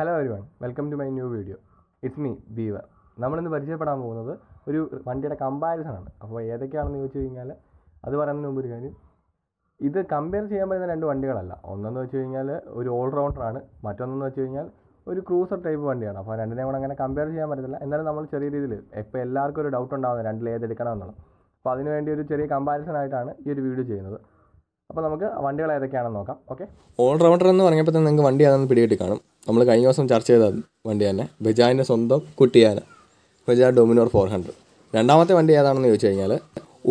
hello everyone welcome to my new video it's me Beaver നമ്മളിന്ന് പരിചയപ്പെടാൻ പോകുന്നത് ഒരു വണ്ടിയുടെ കമ്പാരിസൺ ആണ് അപ്പോൾ ഏതൊക്കെയാണെന്ന് ചോദിച്ചു കഴിഞ്ഞാൽ അത് പറയുന്നതിന് മുമ്പ് ഒരു കാര്യം ഇത് കമ്പയർ ചെയ്യാൻ പറ്റുന്ന രണ്ട് വണ്ടികളല്ല ഒന്നെന്ന് വെച്ച് കഴിഞ്ഞാൽ ഒരു ഓൾറൗണ്ടറാണ് മറ്റൊന്നെന്ന് വെച്ച് കഴിഞ്ഞാൽ ഒരു ക്രൂസർ ടൈപ്പ് വണ്ടിയാണ് അപ്പോൾ രണ്ടിനെയും കൂടെ അങ്ങനെ കമ്പയർ ചെയ്യാൻ പറ്റത്തില്ല എന്നാലും നമ്മൾ ചെറിയ രീതിയിൽ ഇപ്പോൾ എല്ലാവർക്കും ഒരു ഡൗട്ട് ഉണ്ടാകുന്നത് രണ്ടിൽ ഏതെടുക്കണം എന്നുള്ളത് അപ്പോൾ അതിനുവേണ്ടി ഒരു ചെറിയ കമ്പാരിസൺ ആയിട്ടാണ് ഈ ഒരു വീഡിയോ ചെയ്യുന്നത് അപ്പോൾ നമുക്ക് വണ്ടികൾ ഏതൊക്കെയാണെന്ന് നോക്കാം ഓക്കെ ഓൾറൗണ്ടർ എന്ന് പറഞ്ഞപ്പോൾ തന്നെ നിങ്ങൾക്ക് വണ്ടി അതൊന്ന് പിടികിട്ടി കാണും നമ്മൾ കഴിഞ്ഞ ദിവസം ചർച്ച ചെയ്ത വണ്ടി തന്നെ ബജാജിൻ്റെ സ്വന്തം കുട്ടിയാന ബജാജ് ഡൊമിനോർ ഫോർ ഹൺഡ്രഡ് രണ്ടാമത്തെ വണ്ടി ഏതാണെന്ന് ചോദിച്ചു കഴിഞ്ഞാൽ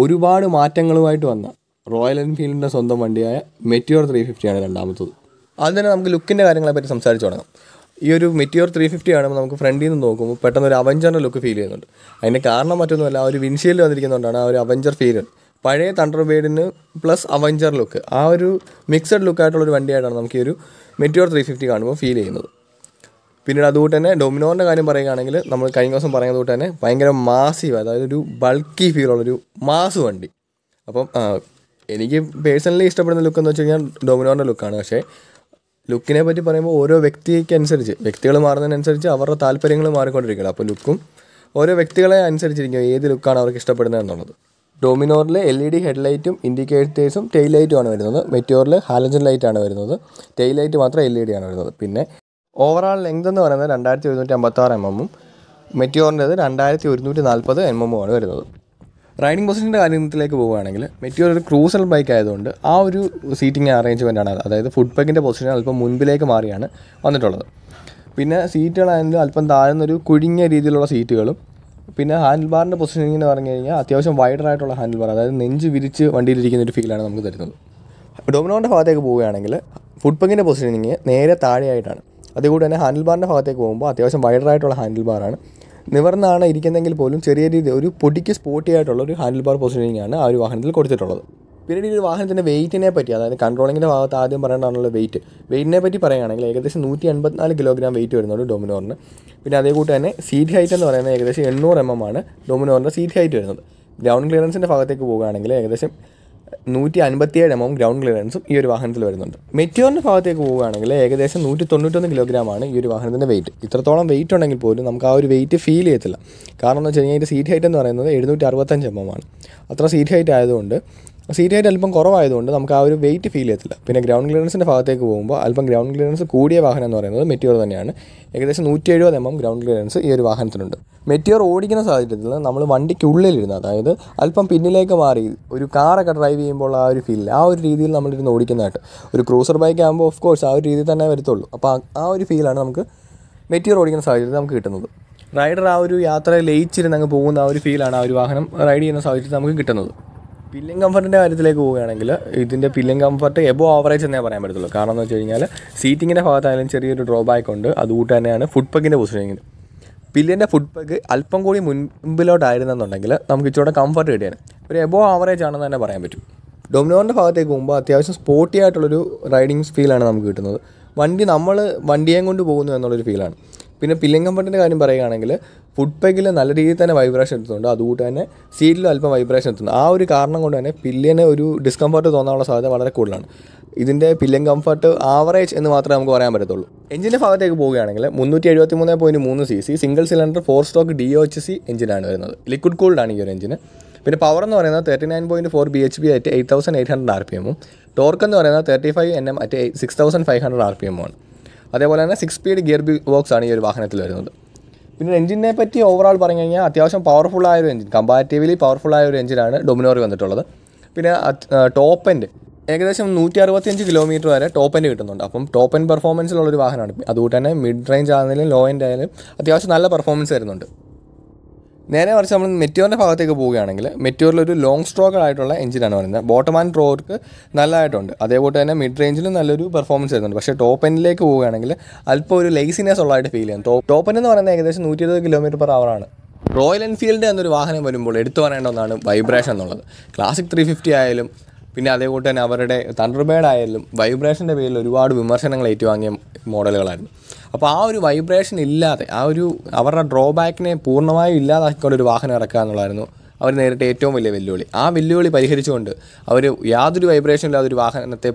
ഒരുപാട് മാറ്റങ്ങളുമായിട്ട് വന്ന റോയൽ എൻഫീൽഡിൻ്റെ സ്വന്തം വണ്ടിയായ മെറ്റിയോർ ത്രീ ഫിഫ്റ്റിയാണ് രണ്ടാമത്തത് അത് തന്നെ നമുക്ക് ലുക്കിൻ്റെ കാര്യങ്ങളെപ്പറ്റി സംസാരിച്ച് തുടങ്ങാം ഈ ഒരു മെറ്റിയോർ ത്രീ ഫിഫ്റ്റി കാണുമ്പോൾ നമുക്ക് ഫ്രണ്ടിൽ നിന്ന് നോക്കുമ്പോൾ പെട്ടെന്ന് ഒരു അവഞ്ചറിൻ്റെ ലുക്ക് ഫീൽ ചെയ്യുന്നുണ്ട് അതിൻ്റെ കാരണം മറ്റൊന്നുമല്ല ആ ഒരു വിൻഷീൽഡ് വന്നിരിക്കുന്നതുകൊണ്ടാണ് ആ ഒരു അവഞ്ചർ ഫീൽ പഴയ തണ്ടർ ബേഡിന് പ്ലസ് അവഞ്ചർ ലുക്ക് ആ ഒരു മിക്സഡ് ലുക്കായിട്ടുള്ളൊരു വണ്ടിയായിട്ടാണ് നമുക്ക് ഈ ഒരു മെറ്റിയോർ ത്രീ ഫിഫ്റ്റി കാണുമ്പോൾ ഫീൽ ചെയ്യുന്നത് പിന്നീട് അതുകൊണ്ട് തന്നെ ഡൊമിനോറിൻ്റെ കാര്യം പറയുകയാണെങ്കിൽ നമ്മൾ കഴിഞ്ഞ ദിവസം പറഞ്ഞത് തൊട്ട് തന്നെ ഭയങ്കര മാസീവ് അതായത് ഒരു ബൾക്കി ഉള്ളൊരു മാസ് വണ്ടി അപ്പം എനിക്ക് പേഴ്സണലി ഇഷ്ടപ്പെടുന്ന ലുക്ക് എന്ന് വെച്ച് കഴിഞ്ഞാൽ ഡൊമിനോറിൻ്റെ ലുക്കാണ് പക്ഷേ ലുക്കിനെ പറ്റി പറയുമ്പോൾ ഓരോ വ്യക്തിക്ക് അനുസരിച്ച് വ്യക്തികൾ മാറുന്നതിനനുസരിച്ച് അവരുടെ താല്പര്യങ്ങൾ മാറിക്കൊണ്ടിരിക്കുകയാണ് അപ്പോൾ ലുക്കും ഓരോ വ്യക്തികളെ അനുസരിച്ചിരിക്കും ഏത് ലുക്കാണ് അവർക്ക് ഇഷ്ടപ്പെടുന്നത് എന്നുള്ളത് ഡോമിനോറിൽ എൽ ഇ ഡി ഹെഡ്ലൈറ്റും ഇൻഡിക്കേറ്റേഴ്സും ടെയിൽ ലൈറ്റുമാണ് വരുന്നത് മെറ്റോറിൽ ഹാലജൻ ലൈറ്റാണ് വരുന്നത് ടെയിൽ ലൈറ്റ് മാത്രം എൽ ഇ ഡി ആണ് വരുന്നത് പിന്നെ ഓവറോൾ ലെങ്ത് എന്ന് പറയുന്നത് രണ്ടായിരത്തി ഒരുന്നൂറ്റി അമ്പത്താറ് എം എമ്മും മെറ്റിയോറിൻ്റേത് രണ്ടായിരത്തി ഒരുന്നൂറ്റി നാൽപ്പത് എം എമ്മുമാണ് വരുന്നത് റൈഡിംഗ് പൊസിഷൻ്റെ കാര്യത്തിലേക്ക് പോവുകയാണെങ്കിൽ മെറ്റിയോർ ഒരു ക്രൂസൽ ബൈക്ക് ആയതുകൊണ്ട് ആ ഒരു സീറ്റിംഗ് അറേഞ്ച്മെൻറ്റാണ് അതായത് ഫുഡ് ബാഗിൻ്റെ പൊസിഷൻ അല്പം മുൻപിലേക്ക് മാറിയാണ് വന്നിട്ടുള്ളത് പിന്നെ സീറ്റുകളായാലും അല്പം താഴ്ന്നൊരു കുഴിഞ്ഞ രീതിയിലുള്ള സീറ്റുകളും പിന്നെ ഹാൻഡിൽ ബാറിൻ്റെ പൊസിഷനിങ് എന്ന് പറഞ്ഞു കഴിഞ്ഞാൽ അത്യാവശ്യം വൈഡറായിട്ടുള്ള ഹാൻഡിൽ ബാർ അതായത് നെഞ്ച് വിരിച്ച് വണ്ടിയിലിരിക്കുന്ന ഒരു ഫീലാണ് നമുക്ക് തരുന്നത് ഡൊമിനോൻ്റെ ഭാഗത്തേക്ക് പോവുകയാണെങ്കിൽ ഫുഡ് പങ്കിൻ്റെ പൊസിഷനിങ് നേരെ താഴെയായിട്ടാണ് അതുകൂടി തന്നെ ഹാൻഡിൽ ബാറിൻ്റെ ഭാഗത്തേക്ക് പോകുമ്പോൾ അത്യാവശ്യം വൈഡറായിട്ടുള്ള ഹാൻഡിൽ ബാറാണ് നിവർന്നാണ് ഇരിക്കുന്നതെങ്കിൽ പോലും ചെറിയ രീതിയിൽ ഒരു പൊടിക്ക് ആയിട്ടുള്ള ഒരു ഹാൻഡിൽ ബാർ പൊസിഷനിങ് ആണ് ആ ഒരു വാഹനത്തിൽ കൊടുത്തിട്ടുള്ളത് പിന്നീട് ഈ ഒരു വാഹനത്തിൻ്റെ വെയിറ്റിനെ പറ്റി അതായത് കൺട്രോളിങ്ങിൻ്റെ ഭാഗത്ത് ആദ്യം പറയേണ്ടതാണല്ലോ വെയിറ്റ് വെയിറ്റിനെ പറ്റി പറയുകയാണെങ്കിൽ ഏകദേശം നൂറ്റി എൺപത്തിനാല് കിലോഗ്രാം വെയിറ്റ് വരുന്നുണ്ട് ഡൊമിനോറിന് പിന്നെ അതേ കൂട്ടി തന്നെ സീറ്റ് ഹൈറ്റ് എന്ന് പറയുന്നത് ഏകദേശം എണ്ണൂറ് എം എം ആണ് ഡൊമിനോറിൻ്റെ സീറ്റ് ഹൈറ്റ് വരുന്നത് ഗ്രൗണ്ട് ക്ലിയറൻസിൻ്റെ ഭാഗത്തേക്ക് പോകുകയാണെങ്കിൽ ഏകദേശം നൂറ്റി അൻപത്തിയേഴ് എം എം ഗ്രൗണ്ട് ക്ലിയറൻസും ഈ ഒരു വാഹനത്തിൽ വരുന്നുണ്ട് മെറ്റിയോറിൻ്റെ ഭാഗത്തേക്ക് പോവുകയാണെങ്കിൽ ഏകദേശം നൂറ്റി തൊണ്ണൂറ്റൊന്ന് കിലോഗ്രാമാണ് ഈ ഒരു വാഹനത്തിൻ്റെ വെയിറ്റ് ഇത്രത്തോളം വെയിറ്റ് ഉണ്ടെങ്കിൽ പോലും നമുക്ക് ആ ഒരു വെയിറ്റ് ഫീൽ ചെയ്യത്തില്ല കാരണം എന്ന് വെച്ച് കഴിഞ്ഞാൽ അതിൻ്റെ സീറ്റ് ഹൈറ്റ് എന്ന് പറയുന്നത് എഴുന്നൂറ്റി അറുപത്തഞ്ച് എം എം ആണ് അത്ര സീറ്റ് ഹൈറ്റ് ആയതുകൊണ്ട് സീറ്റായിട്ട് അല്പം കുറവായതുകൊണ്ട് നമുക്ക് ആ ഒരു വെയിറ്റ് ഫീൽ ചെയ്യത്തില്ല പിന്നെ ഗ്രൗണ്ട് ക്ലിയറൻസിൻ്റെ ഭാഗത്തേക്ക് പോകുമ്പോൾ അല്പം ഗ്രൗണ്ട് ക്ലിയറൻസ് കൂടിയ വാഹനം എന്ന് പറയുന്നത് മെറ്റിയോർ തന്നെയാണ് ഏകദേശം നൂറ്റി എഴുപത് എം എം ഗ്രൗണ്ട് ക്ലിയറൻസ് ഈ ഒരു വാഹനത്തിനുണ്ട് മെറ്റിയോർ ഓടിക്കുന്ന സാഹചര്യത്തിൽ നമ്മൾ വണ്ടിക്കുള്ളിലിരുന്ന് അതായത് അല്പം പിന്നിലേക്ക് മാറി ഒരു കാറൊക്കെ ഡ്രൈവ് ചെയ്യുമ്പോൾ ആ ഒരു ഫീൽ ആ ഒരു രീതിയിൽ നമ്മളിരുന്ന് ഓടിക്കുന്നതായിട്ട് ഒരു ക്രൂസർ ബൈക്ക് ആകുമ്പോൾ ഓഫ് കോഴ്സ് ആ ഒരു രീതിയിൽ തന്നെ വരത്തുള്ളൂ അപ്പോൾ ആ ഒരു ഫീലാണ് നമുക്ക് മെറ്റിയോർ ഓടിക്കുന്ന സാഹചര്യത്തിൽ നമുക്ക് കിട്ടുന്നത് റൈഡർ ആ ഒരു യാത്ര ലയിച്ചിരുന്ന് അങ്ങ് പോകുന്ന ആ ഒരു ഫീലാണ് ആ ഒരു വാഹനം റൈഡ് ചെയ്യുന്ന സാഹചര്യത്തിൽ നമുക്ക് കിട്ടുന്നത് പില്ലിൻ കംഫർട്ടിൻ്റെ കാര്യത്തിലേക്ക് പോവുകയാണെങ്കിൽ ഇതിൻ്റെ പില്ലിൻ കംഫർട്ട് എബോ ആവറേജ് എന്നേ പറയാൻ പറ്റത്തുള്ളൂ കാരണം എന്ന് വെച്ച് കഴിഞ്ഞാൽ സീറ്റിങ്ങിൻ്റെ ഭാഗത്തായാലും ചെറിയൊരു ഡ്രോബാക്ക് ഉണ്ട് അതുകൂട്ട് തന്നെയാണ് ഫുഡ് പക്കിൻ്റെ പൊസിഷനിങ് പില്ലിൻ്റെ ഫുഡ് പക്ക് അല്പം കൂടി മുൻപിലോട്ടായിരുന്നെന്നുണ്ടെങ്കിൽ നമുക്ക് ഇച്ചിരി കംഫർട്ട് കിട്ടിയാണ് ഒരു എബോ ആവറേജ് ആണെന്ന് തന്നെ പറയാൻ പറ്റും ഡൊമിനോറിൻ്റെ ഭാഗത്തേക്ക് പോകുമ്പോൾ അത്യാവശ്യം സ്പോർട്ടി ആയിട്ടുള്ളൊരു റൈഡിങ് ഫീലാണ് നമുക്ക് കിട്ടുന്നത് വണ്ടി നമ്മൾ വണ്ടിയേയും കൊണ്ട് പോകുന്നു എന്നുള്ളൊരു ഫീലാണ് പിന്നെ പില്ലിംഗ് കംഫർട്ടിൻ്റെ കാര്യം പറയുകയാണെങ്കിൽ ഫുഡ് പെഗിൽ നല്ല രീതിയിൽ തന്നെ വൈബ്രേഷൻ എത്തുന്നുണ്ട് അതുകൊണ്ട് തന്നെ സീറ്റിലും അല്പം വൈബ്രേഷൻ എത്തുന്നു ആ ഒരു കാരണം കൊണ്ട് തന്നെ പില്ലിന് ഒരു ഡിസ്കംഫർട്ട് തോന്നാനുള്ള സാധ്യത വളരെ കൂടുതലാണ് ഇതിൻ്റെ പില്ലിംഗ് കംഫർട്ട് ആവറേജ് എന്ന് മാത്രമേ നമുക്ക് പറയാൻ പറ്റത്തുള്ളൂ എഞ്ചിൻ്റെ ഭാഗത്തേക്ക് പോവുകയാണെങ്കിൽ മുന്നൂറ്റി എഴുപത്തി മൂന്ന് പോയിൻറ്റ് മൂന്ന് C C single cylinder four stroke D O H C എഞ്ചിനാണ് വരുന്നത് ലിക്വിഡ് കൂൾഡാണ് ഈ ഒരു എഞ്ചിന് പിന്നെ പവർ എന്ന് പറയുന്നത് thirty nine point four B H P at eight thousand eight hundred R P എമ്മും ടോർക്ക് എന്ന് പറയുന്നത് thirty five N M at six thousand five hundred R P എമ്മുമാണ് അതേപോലെ തന്നെ സിക്സ് സ്പീഡ് ഗിയർ ബോക്സ് ആണ് ഈ ഒരു വാഹനത്തിൽ വരുന്നത് പിന്നെ എഞ്ചിനെ പറ്റി ഓവറോൾ പറഞ്ഞു കഴിഞ്ഞാൽ അത്യാവശ്യം പവർഫുൾ ആയ ഒരു എഞ്ചിൻ കമ്പാരിറ്റീവ്ലി പവർഫുൾ ആയ ഒരു എഞ്ചിനാണ് ഡൊമിനോറി വന്നിട്ടുള്ളത് പിന്നെ ടോപ്പ് എൻഡ് ഏകദേശം നൂറ്റി അറുപത്തിയഞ്ച് കിലോമീറ്റർ വരെ ടോപ്പ് എൻഡ് കിട്ടുന്നുണ്ട് അപ്പം ടോപ്പ് എൻഡ് പെർഫോമൻസിലുള്ളൊരു ഒരു വാഹനമാണ് അതുകൊണ്ട് തന്നെ മിഡ് റേഞ്ച് ആയാലും ലോ എൻഡ് ആയാലും അത്യാവശ്യം നല്ല പെർഫോമൻസ് വരുന്നുണ്ട് നേരെ മറിച്ച് നമ്മൾ മെറ്റോറിൻ്റെ ഭാഗത്തേക്ക് പോവുകയാണെങ്കിൽ മെറ്റോറിൽ ഒരു ലോങ് സ്ട്രോക്ക് ആയിട്ടുള്ള എഞ്ചിനാണ് പറയുന്നത് ബോട്ടം ആൻഡ് ട്രോർക്ക് നല്ലതായിട്ടുണ്ട് അതേപോലെ തന്നെ മിഡ് റേഞ്ചിലും നല്ലൊരു പെർഫോമൻസ് വരുന്നുണ്ട് പക്ഷേ ടോപ്പ് എൻഡിലേക്ക് പോവുകയാണെങ്കിൽ അല്പം ഒരു ലേസിനെസ് ഉള്ളതായിട്ട് ഫീൽ ചെയ്യാം ടോപ്പ് എൻഡ് എന്ന് പറയുന്നത് ഏകദേശം നൂറ്റി ഇരുപത് കിലോമീറ്റർ പെർ അവറാണ് റോയൽ എൻഫീൽഡ് എന്നൊരു വാഹനം വരുമ്പോൾ എടുത്തു പറയേണ്ട ഒന്നാണ് വൈബ്രേഷൻ എന്നുള്ളത് ക്ലാസിക് ത്രീ ഫിഫ്റ്റി ആയാലും പിന്നെ അതേപോലെ തന്നെ അവരുടെ തണ്ടർബേഡ് ആയാലും വൈബ്രേഷൻ്റെ പേരിൽ ഒരുപാട് വിമർശനങ്ങൾ ഏറ്റുവാങ്ങിയ മോഡലുകളായിരുന്നു അപ്പോൾ ആ ഒരു വൈബ്രേഷൻ ഇല്ലാതെ ആ ഒരു അവരുടെ ഡ്രോബാക്കിനെ പൂർണ്ണമായും ഇല്ലാതാക്കിക്കൊണ്ട് ഒരു വാഹനം ഇറക്കുക എന്നുള്ളതായിരുന്നു അവർ നേരിട്ട് ഏറ്റവും വലിയ വെല്ലുവിളി ആ വെല്ലുവിളി പരിഹരിച്ചുകൊണ്ട് അവർ യാതൊരു വൈബ്രേഷനും ഇല്ലാതെ ഒരു വാഹനത്തെ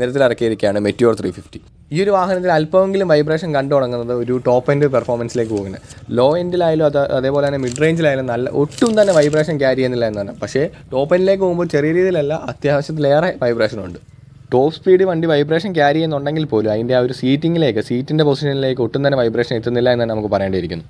നിരത്തിലിറക്കിയിരിക്കുകയാണ് മെറ്റിയോർ ത്രീ ഫിഫ്റ്റി ഈ ഒരു വാഹനത്തിൽ അല്പമെങ്കിലും വൈബ്രേഷൻ കണ്ടു തുടങ്ങുന്നത് ഒരു ടോപ്പ് എൻഡ് പെർഫോമൻസിലേക്ക് പോകുന്നത് ലോ എൻഡിലായാലും അത് അതേപോലെ തന്നെ മിഡ് റേഞ്ചിലായാലും നല്ല ഒട്ടും തന്നെ വൈബ്രേഷൻ ക്യാരി ചെയ്യുന്നില്ല എന്നാണ് പക്ഷേ ടോപ്പ് എൻഡിലേക്ക് പോകുമ്പോൾ ചെറിയ രീതിയിലല്ല അത്യാവശ്യത്തിലേറെ വൈബ്രേഷൻ ഉണ്ട് ടോപ്പ് സ്പീഡ് വണ്ടി വൈബ്രേഷൻ ക്യാരി ചെയ്യുന്നുണ്ടെങ്കിൽ പോലും അതിൻ്റെ ആ ഒരു സീറ്റിങ്ങിലേക്ക് സീറ്റിൻ്റെ പൊസിഷനിലേക്ക് ഒട്ടും തന്നെ വൈബ്രേഷൻ എത്തുന്നില്ല എന്ന് നമുക്ക് പറയേണ്ടിയിരിക്കുന്നു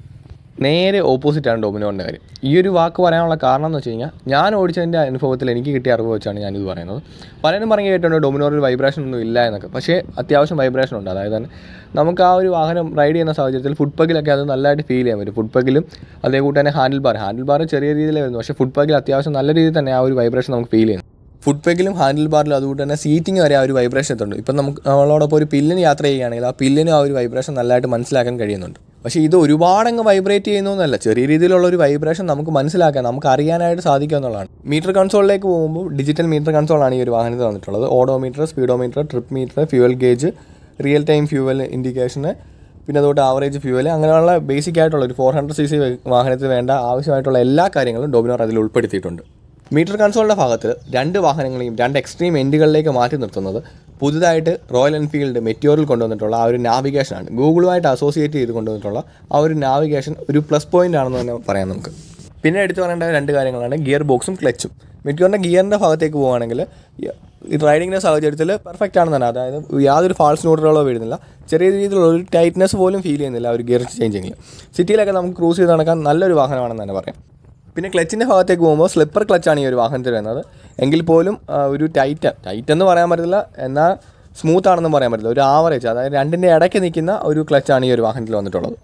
നേരെ ഓപ്പോസിറ്റാണ് ഡോമിനോൻ്റെ കാര്യം ഈ ഒരു വാക്ക് പറയാനുള്ള കാരണം എന്ന് വെച്ച് കഴിഞ്ഞാൽ ഞാൻ ഓടിച്ചതിൻ്റെ അനുഭവത്തിൽ എനിക്ക് കിട്ടിയ അറിവ് വെച്ചാണ് ഞാനിത് പറയുന്നത് പലരും പറഞ്ഞു കേട്ടിട്ടുണ്ട് ഡൊമിനോറിൽ വൈബ്രേഷൻ ഒന്നും ഇല്ല എന്നൊക്കെ പക്ഷേ അത്യാവശ്യം വൈബ്രേഷൻ ഉണ്ട് അതായത് തന്നെ നമുക്ക് ആ ഒരു വാഹനം റൈഡ് ചെയ്യുന്ന സാഹചര്യത്തിൽ ഫുഡ് പഗിലൊക്കെ അത് നല്ലതായിട്ട് ഫീൽ ചെയ്യാൻ പറ്റും ഫുഡ് പഗിലും അതേ കൂട്ടി തന്നെ ഹാൻഡിൽ ബാർ ഹാൻഡിൽ ബാർ ചെറിയ രീതിയിലേ വരുന്നു പക്ഷേ ഫുഡ് പഗിൽ അത്യാവശ്യം നല്ല രീതിയിൽ തന്നെ ആ ഒരു വൈബ്രേഷൻ നമുക്ക് ഫീൽ ചെയ്യുന്നു ഫുഡ് പെഗിലും ഹാൻഡിൽ ബാറിലും അതുകൊണ്ട് തന്നെ സീറ്റിംഗ് വരെ ആ ഒരു വൈബ്രേഷൻ എത്തുന്നുണ്ട് ഇപ്പം നമുക്ക് നമ്മളോടൊപ്പം ഒരു പില്ലിന് യാത്ര ചെയ്യുകയാണെങ്കിൽ ആ പില്ലിന് ആ ഒരു വൈബ്രേഷൻ നല്ലതായിട്ട് മനസ്സിലാക്കാൻ കഴിയുന്നുണ്ട് പക്ഷേ ഇത് ഒരുപാട് അങ്ങ് വൈബ്രേറ്റ് ചെയ്യുന്നൊന്നല്ല ചെറിയ രീതിയിലുള്ള ഒരു വൈബ്രേഷൻ നമുക്ക് മനസ്സിലാക്കാൻ നമുക്ക് അറിയാനായിട്ട് സാധിക്കുക എന്നുള്ളതാണ് മീറ്റർ കൺസോളിലേക്ക് പോകുമ്പോൾ ഡിജിറ്റൽ മീറ്റർ കൺസോളാണ് ഈ ഒരു വാഹനത്തിൽ വന്നിട്ടുള്ളത് odometer speedometer trip meter fuel gauge real time fuel ഇൻഡിക്കേഷന് പിന്നെ അതുകൊണ്ട് ആവറേജ് ഫ്യൂവൽ അങ്ങനെയുള്ള ബേസിക് ആയിട്ടുള്ള ഒരു ഫോർ ഹൺഡ്രഡ് സി സി വാഹനത്തിന് വേണ്ട ആവശ്യമായിട്ടുള്ള എല്ലാ കാര്യങ്ങളും ഡോമിനോർ അതിൽ ഉൾപ്പെടുത്തിയിട്ടുണ്ട് മീറ്റർ കൺസോളിൻ്റെ ഭാഗത്തിൽ രണ്ട് വാഹനങ്ങളെയും രണ്ട് എക്സ്ട്രീം എൻഡുകളിലേക്ക് മാറ്റി നിർത്തുന്നത് പുതുതായിട്ട് റോയൽ എൻഫീൽഡ് മെറ്റോറിൽ കൊണ്ടുവന്നിട്ടുള്ള ആ ഒരു നാവിഗേഷനാണ് ഗൂഗിളുമായിട്ട് അസോസിയേറ്റ് ചെയ്ത് കൊണ്ടുവന്നിട്ടുള്ള ആ ഒരു നാവിഗേഷൻ ഒരു പ്ലസ് പോയിൻ്റ് ആണെന്ന് തന്നെ പറയാം നമുക്ക് പിന്നെ എടുത്തു പറയേണ്ട രണ്ട് കാര്യങ്ങളാണ് ഗിയർ ബോക്സും ക്ലച്ചും മെറ്റോറിൻ്റെ ഗിയറിൻ്റെ ഭാഗത്തേക്ക് പോകുകയാണെങ്കിൽ ഈ റൈഡിങ്ങിൻ്റെ സാഹചര്യത്തിൽ പെർഫെക്റ്റ് ആണെന്ന് തന്നെ അതായത് യാതൊരു ഫാൾസ് നോട്ടുകളോ വരുന്നില്ല ചെറിയ രീതിയിലുള്ള ഒരു ടൈറ്റ്നസ് പോലും ഫീൽ ചെയ്യുന്നില്ല ഒരു ഗിയർ ചേഞ്ചിങ്ങിൽ സിറ്റിയിലൊക്കെ നമുക്ക് ക്രൂസ് ചെയ്ത് നടക്കാൻ നല്ലൊരു വാഹനമാണെന്ന് തന്നെ പറയാം പിന്നെ ക്ലച്ചിൻ്റെ ഭാഗത്തേക്ക് പോകുമ്പോൾ സ്ലിപ്പർ ക്ലച്ചാണ് ഈ ഒരു വാഹനത്തിൽ വരുന്നത് എങ്കിൽ പോലും ഒരു ടൈറ്റ് ടൈറ്റ് എന്ന് പറയാൻ പറ്റില്ല എന്നാൽ സ്മൂത്ത് ആണെന്ന് പറയാൻ പറ്റില്ല ഒരു ആവറേജ് അതായത് രണ്ടിൻ്റെ ഇടയ്ക്ക് നിൽക്കുന്ന ഒരു ക്ലച്ചാണ് ഈ ഒരു വാഹനത്തിൽ വന്നിട്ടുള്ളത്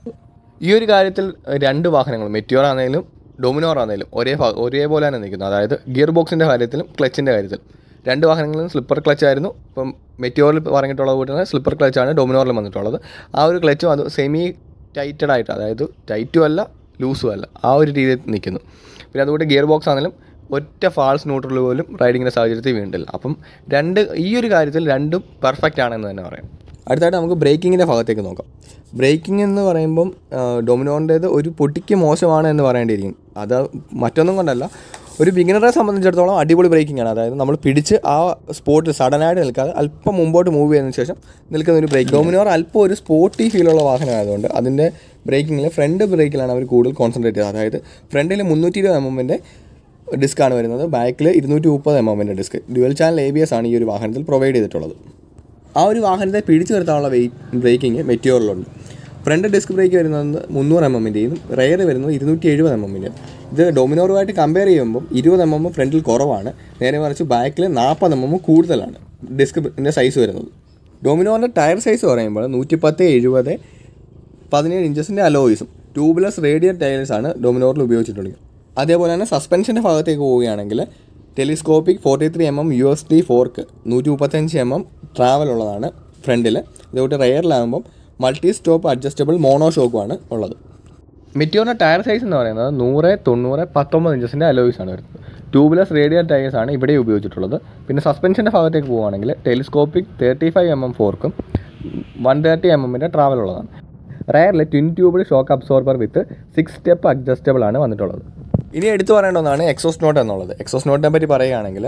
ഈ ഒരു കാര്യത്തിൽ രണ്ട് വാഹനങ്ങളും മെറ്റിയോർ ആണെങ്കിലും ഡൊമിനോർ ആണെങ്കിലും ഒരേ ഒരേപോലെ തന്നെ നിൽക്കുന്നത് അതായത് ഗിയർ ബോക്സിൻ്റെ കാര്യത്തിലും ക്ലച്ചിൻ്റെ കാര്യത്തിലും രണ്ട് വാഹനങ്ങളും സ്ലിപ്പർ ക്ലച്ച് ആയിരുന്നു ഇപ്പം മെറ്റിയോറിൽ പറഞ്ഞിട്ടുള്ളത് പോലെ തന്നെ സ്ലിപ്പർ ക്ലച്ചാണ് ഡൊമിനോറിൽ വന്നിട്ടുള്ളത് ആ ഒരു ക്ലച്ചും അത് സെമി ടൈറ്റഡ് ആയിട്ട് അതായത് ടൈറ്റും അല്ല ലൂസും അല്ല ആ ഒരു രീതിയിൽ നിൽക്കുന്നു പിന്നെ അതുകൊണ്ട് ഗിയർ ബോക്സ് ആണെങ്കിലും ഒറ്റ ഫാൾസ് ന്യൂട്രൽ പോലും റൈഡിങ്ങിൻ്റെ സാഹചര്യത്തിൽ വീണ്ടില്ല അപ്പം രണ്ട് ഈ ഒരു കാര്യത്തിൽ രണ്ടും പെർഫെക്റ്റ് ആണെന്ന് തന്നെ പറയാം അടുത്തായിട്ട് നമുക്ക് ബ്രേക്കിങ്ങിൻ്റെ ഭാഗത്തേക്ക് നോക്കാം ബ്രേക്കിംഗ് എന്ന് പറയുമ്പം ഡൊമിനോൻ്റേത് ഒരു പൊട്ടിക്ക് മോശമാണ് എന്ന് പറയേണ്ടിയിരിക്കും അത് മറ്റൊന്നും കൊണ്ടല്ല ഒരു ബിഗിനറെ സംബന്ധിച്ചിടത്തോളം അടിപൊളി ബ്രേക്കിംഗ് ആണ് അതായത് നമ്മൾ പിടിച്ച് ആ സ്പോട്ടിൽ സഡനായിട്ട് നിൽക്കാതെ അല്പം മുമ്പോട്ട് മൂവ് ചെയ്തതിന് ശേഷം നിൽക്കുന്ന ഒരു ബ്രേക്ക് ഡോമിനോർ അല്പം ഒരു സ്പോർട്ടി ഫീലുള്ള വാഹനമായതുകൊണ്ട് അതിൻ്റെ ബ്രേക്കിങ്ങിൽ ഫ്രണ്ട് ബ്രേക്കിലാണ് അവർ കൂടുതൽ കോൺസെൻട്രേറ്റ് ചെയ്തത് അതായത് ഫ്രണ്ടിൽ മുന്നൂറ്റി ഇരുപത് എം എമ്മിൻ്റെ ഡിസ്ക്കാണ് വരുന്നത് ബാക്കിൽ ഇരുന്നൂറ്റി മുപ്പത് എം എമ്മിൻ്റെ disc dual channel A B S ആണ് ഈ ഒരു വാഹനത്തിൽ പ്രൊവൈഡ് ചെയ്തിട്ടുള്ളത് ആ ഒരു വാഹനത്തെ പിടിച്ചു വരുത്താനുള്ള വെയിറ്റ് ബ്രേക്കിംഗ് മെറ്റിയോറിലുണ്ട് ഫ്രണ്ട് ഡിസ്ക് ബ്രേക്ക് വരുന്നത് മുന്നൂറ് എം എമ്മിൻ്റെയും റെയർ വരുന്നത് ഇരുന്നൂറ്റി എഴുപത് എം എമ്മിൻ്റെ ഇത് ഡൊമിനോറുമായിട്ട് കമ്പയർ ചെയ്യുമ്പോൾ ഇരുപത് എം എം ഫ്രണ്ടിൽ കുറവാണ് നേരെ മറിച്ച് ബാക്കിൽ നാൽപ്പത് എം എം കൂടുതലാണ് ഡിസ്കിൻ്റെ സൈസ് വരുന്നത് ഡൊമിനോറിൻ്റെ ടയർ സൈസ് പറയുമ്പോൾ നൂറ്റിപ്പത്ത് എഴുപത് പതിനേഴ് ഇഞ്ചസിൻ്റെ അലോയിസും ട്യൂബ്ലെസ് റേഡിയർ ടയർസാണ് ഡൊമിനോറിൽ ഉപയോഗിച്ചിട്ടുള്ളത് അതേപോലെ തന്നെ സസ്പെൻഷൻ്റെ ഭാഗത്തേക്ക് പോവുകയാണെങ്കിൽ telescopic forty three M M U S D fork നൂറ്റി മുപ്പത്തഞ്ച് എം എം ട്രാവൽ ഉള്ളതാണ് ഫ്രണ്ടിൽ ഇതോട്ട് റെയറിലാകുമ്പം മൾട്ടി സ്റ്റോപ്പ് അഡ്ജസ്റ്റബിൾ മോണോ ഷോക്കുമാണ് ഉള്ളത് മെറ്റിയോറിൻ്റെ ടയർ സൈസ് എന്ന് പറയുന്നത് നൂറ് തൊണ്ണൂറ് പത്തൊമ്പത് ഇഞ്ചസിൻ്റെ അലോയ്സ് ആണ് വരുന്നത് ട്യൂബ്ലെസ് റേഡിയൽ ടയേഴ്സ് ആണ് ഇവിടെ ഉപയോഗിച്ചിട്ടുള്ളത് പിന്നെ സസ്പെൻഷൻ്റെ ഭാഗത്തേക്ക് പോവുകയാണെങ്കിൽ telescopic thirty five M M ഫോർക്കും വൺ തേർട്ടി എം എമ്മിൻ്റെ ട്രാവൽ ഉള്ളതാണ് റയറിലെ twin tube shock absorber with six step adjustable ആണ് വന്നിട്ടുള്ളത് ഇനി എടുത്തു പറയേണ്ട ഒന്നാണ് എക്സോസ് നോട്ട് എന്നുള്ളത് എക്സോസ് നോട്ടിനെ പറ്റി പറയുകയാണെങ്കിൽ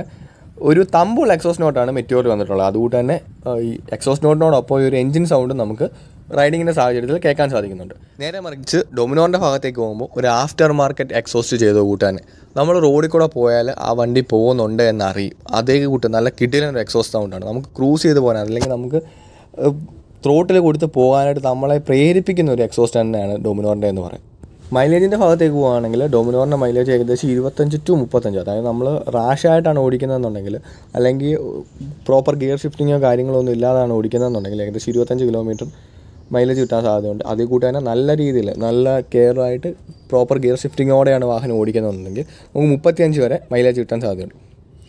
ഒരു തമ്പുള്ള എക്സോസ് നോട്ടാണ് മെറ്റിയോറിൽ വന്നിട്ടുള്ളത് അതുകൊണ്ട് തന്നെ ഈ എക്സോസ് നോട്ടിനോടൊപ്പം ഒരു എഞ്ചിൻ സൗണ്ട് നമുക്ക് റൈഡിങ്ങിൻ്റെ സാഹചര്യത്തിൽ കേൾക്കാൻ സാധിക്കുന്നുണ്ട് നേരെ മറിച്ച് ഡൊമിനോറിൻ്റെ ഭാഗത്തേക്ക് പോകുമ്പോൾ ഒരു ആഫ്റ്റർ മാർക്കറ്റ് എക്സോസ്റ്റ് ചെയ്ത് കൂട്ടാൻ നമ്മൾ റോഡിൽ കൂടെ പോയാൽ ആ വണ്ടി പോകുന്നുണ്ട് എന്നറിയും അതേ കൂട്ട് നല്ല കിട്ടിയിലൊരു എക്സോസ്റ്റ് സൗണ്ടാണ് നമുക്ക് ക്രൂസ് ചെയ്ത് പോകാൻ അല്ലെങ്കിൽ നമുക്ക് ത്രോട്ടിൽ കൊടുത്ത് പോകാനായിട്ട് നമ്മളെ പ്രേരിപ്പിക്കുന്ന ഒരു എക്സോസ്റ്റ് തന്നെയാണ് ഡൊമിനോറിൻ്റെ എന്ന് പറയുന്നത് മൈലേജിൻ്റെ ഭാഗത്തേക്ക് പോകുകയാണെങ്കിൽ ഡൊമിനോറിൻ്റെ മൈലേജ് ഏകദേശം ഇരുപത്തഞ്ച് ടു മുപ്പത്തഞ്ച് അതായത് നമ്മൾ റാഷായിട്ടാണ് ഓടിക്കുന്നതെന്നുണ്ടെങ്കിൽ അല്ലെങ്കിൽ പ്രോപ്പർ ഗിയർ ഷിഫ്റ്റിങ്ങോ കാര്യങ്ങളോ ഒന്നും ഇല്ലാതാണ് ഓടിക്കുന്നതെന്നുണ്ടെങ്കിൽ ഏകദേശം ഇരുപത്തഞ്ച് കിലോമീറ്റർ മൈലേജ് കിട്ടാൻ സാധ്യതയുണ്ട് അതിൽ കൂട്ടി തന്നെ നല്ല രീതിയിൽ നല്ല കെയറായിട്ട് പ്രോപ്പർ ഗിയർ ഷിഫ്റ്റിങ്ങോടെയാണ് വാഹനം ഓടിക്കുന്നതെന്നുണ്ടെങ്കിൽ നമുക്ക് മുപ്പത്തിയഞ്ച് വരെ മൈലേജ് കിട്ടാൻ സാധ്യതയുണ്ട്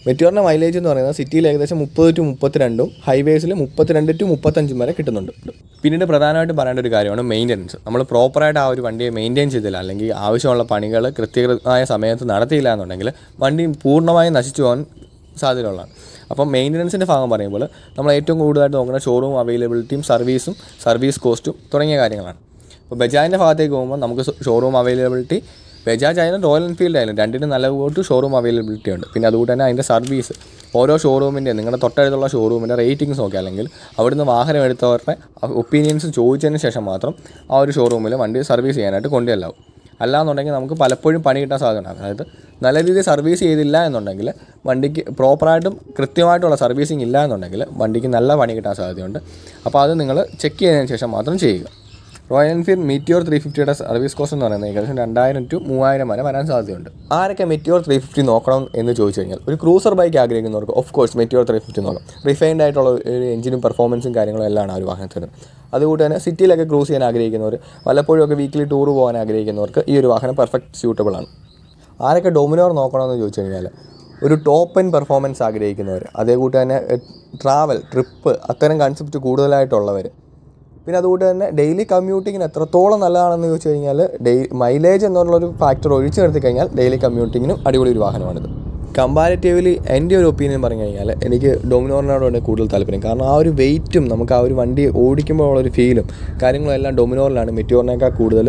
മെറ്റോറിൻ്റെ മൈലേജ് എന്ന് പറയുന്നത് സിറ്റിയിൽ ഏകദേശം മുപ്പത് ടു മുപ്പത്തിരണ്ടും ഹൈവേസിൽ മുപ്പത്തിരണ്ട് ടു മുപ്പത്തഞ്ചും വരെ കിട്ടുന്നുണ്ട് പിന്നീട് പ്രധാനമായിട്ട് പറയേണ്ട ഒരു കാര്യമാണ് മെയിൻ്റനൻസ് നമ്മൾ പ്രോപ്പറായിട്ട് ആ ഒരു വണ്ടിയെ മെയിൻറ്റെയിൻ ചെയ്തില്ല അല്ലെങ്കിൽ ആവശ്യമുള്ള പണികൾ കൃത്യകൃതമായ സമയത്ത് നടത്തിയില്ല എന്നുണ്ടെങ്കിൽ വണ്ടി പൂർണ്ണമായും നശിച്ചു പോകാൻ സാധ്യതയുള്ളതാണ് അപ്പം മെയിൻ്റനൻസിൻ്റെ ഭാഗം പറയുമ്പോൾ നമ്മൾ ഏറ്റവും കൂടുതലായിട്ട് നോക്കുന്ന ഷോറൂം അവൈലബിലിറ്റിയും സർവീസും സർവീസ് കോസ്റ്റും തുടങ്ങിയ കാര്യങ്ങളാണ് അപ്പോൾ ബജാജിൻ്റെ ഭാഗത്തേക്ക് പോകുമ്പോൾ നമുക്ക് ഷോറൂം അവൈലബിലിറ്റി ബജാജ് ആയാലും റോയൽ എൻഫീൽഡ് ആയാലും രണ്ടിനും നല്ല പോയിട്ട് ഷോറൂം അവൈലബിലിറ്റി ഉണ്ട് പിന്നെ അതുകൊണ്ട് തന്നെ അതിൻ്റെ സർവീസ് ഓരോ ഷോറൂമിൻ്റെ നിങ്ങളുടെ തൊട്ടടുത്തുള്ള ഷോറൂമിൻ്റെ റേറ്റിംഗ്സ് നോക്കി അല്ലെങ്കിൽ അവിടുന്ന് വാഹനം എടുത്തവരുടെ ഒപ്പീനിയൻസ് ചോദിച്ചതിന് ശേഷം മാത്രം ആ ഒരു ഷോറൂമിൽ വണ്ടി സർവീസ് ചെയ്യാനായിട്ട് കൊണ്ടുചെല്ലാവും അല്ലാന്നുണ്ടെങ്കിൽ നമുക്ക് പലപ്പോഴും പണി കിട്ടാൻ സാധ്യതയുണ്ട് അതായത് നല്ല രീതിയിൽ സർവീസ് ചെയ്തില്ല എന്നുണ്ടെങ്കിൽ വണ്ടിക്ക് പ്രോപ്പറായിട്ടും കൃത്യമായിട്ടുള്ള സർവീസിങ് ഇല്ല എന്നുണ്ടെങ്കിൽ വണ്ടിക്ക് നല്ല പണി കിട്ടാൻ സാധ്യതയുണ്ട് അപ്പോൾ അത് നിങ്ങൾ ചെക്ക് ചെയ്തതിന് ശേഷം മാത്രം ചെയ്യുക റോയൽ എൻഫീൽഡ് മെറ്റിയോർ ത്രീ ഫിഫ്റ്റിയുടെ സർവീസ് കോസ്റ്റ് എന്ന് പറയുന്നത് ഏകദേശം രണ്ടായിരം ടു മൂവായിരം വരെ വരാൻ സാധ്യതയുണ്ട് ആരൊക്കെ മെറ്റിയോർ ത്രീ ഫിഫ്റ്റി നോക്കണം എന്ന് ചോദിച്ചു കഴിഞ്ഞാൽ ഒരു ക്രൂസർ ബൈക്ക് ആഗ്രഹിക്കുന്നവർക്ക് of course Meteor three fifty നോക്കാം റിഫൈൻഡ് ആയിട്ടുള്ള ഒരു എഞ്ചിനും പെർഫോമൻസും കാര്യങ്ങളും എല്ലാം ആ ഒരു വാഹനത്തിന് അതുകൊണ്ട് തന്നെ സിറ്റിയിലൊക്കെ ക്രൂസ് ചെയ്യാൻ ആഗ്രഹിക്കുന്നവർ വല്ലപ്പോഴും ഒക്കെ വീക്കിലി ടൂർ പോകാൻ ആഗ്രഹിക്കുന്നവർക്ക് ഈ ഒരു വാഹനം പെർഫെക്റ്റ് സ്യൂട്ടബിൾ ആണ് ആരൊക്കെ ഡൊമിനോർ നോക്കണമെന്ന് ചോദിച്ചു കഴിഞ്ഞാൽ ഒരു ടോപ്പ് ആൻഡ് പെർഫോമൻസ് ആഗ്രഹിക്കുന്നവർ അതേകൂട്ട് തന്നെ ട്രാവൽ ട്രിപ്പ് അത്തരം കൺസെപ്റ്റ് കൂടുതലായിട്ടുള്ളവർ പിന്നെ അതുകൊണ്ട് തന്നെ ഡെയിലി കമ്മ്യൂട്ടിങ്ങിന് എത്രത്തോളം നല്ലതാണെന്ന് ചോദിച്ചു കഴിഞ്ഞാൽ ഡെയ് മൈലേജ് എന്നുള്ളൊരു ഫാക്ടർ ഒഴിച്ചു നിർത്തി കഴിഞ്ഞാൽ ഡെയിലി കമ്മ്യൂട്ടിങ്ങിനും അടിപൊളി ഒരു വാഹനമാണിത് കമ്പാരിറ്റീവ്ലി എൻ്റെ ഒരു ഒപ്പീനിയൻ പറഞ്ഞു കഴിഞ്ഞാൽ എനിക്ക് ഡൊമിനോറിനോടാണ് കൂടുതൽ താല്പര്യം കാരണം ആ ഒരു വെയിറ്റും നമുക്ക് ആ ഒരു വണ്ടി ഓടിക്കുമ്പോൾ ഒരു ഫീലും കാര്യങ്ങളെല്ലാം ഡൊമിനോറിലാണ് മെറ്റിയോറിനേക്കാൾ കൂടുതൽ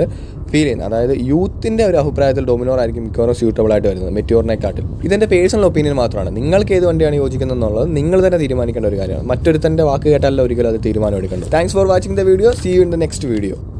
ഫീൽ ചെയ്യുന്നത് അതായത് യൂത്തിൻ്റെ ഒരു അഭിപ്രായത്തിൽ ഡൊമിനോർ ആയിരിക്കും മിക്കവാറും സ്യൂട്ടബിൾ ആയിട്ട് വരുന്നത് മെറ്റിയോറിനെക്കാട്ടിൽ ഇതെൻ്റെ പേഴ്സണൽ ഒപ്പീനിയൻ മാത്രമാണ് നിങ്ങൾക്ക് ഏത് വണ്ടിയാണ് യോജിക്കുന്നത് എന്നുള്ളത് നിങ്ങൾ തന്നെ തീരുമാനിക്കേണ്ട ഒരു കാര്യമാണ് മറ്റൊരുത്തൻ്റെ വാക്ക് കേട്ടാലല്ല ഒരിക്കലും അത് തീരുമാനം എടുക്കേണ്ടത് thanks for watching the video see you in the next video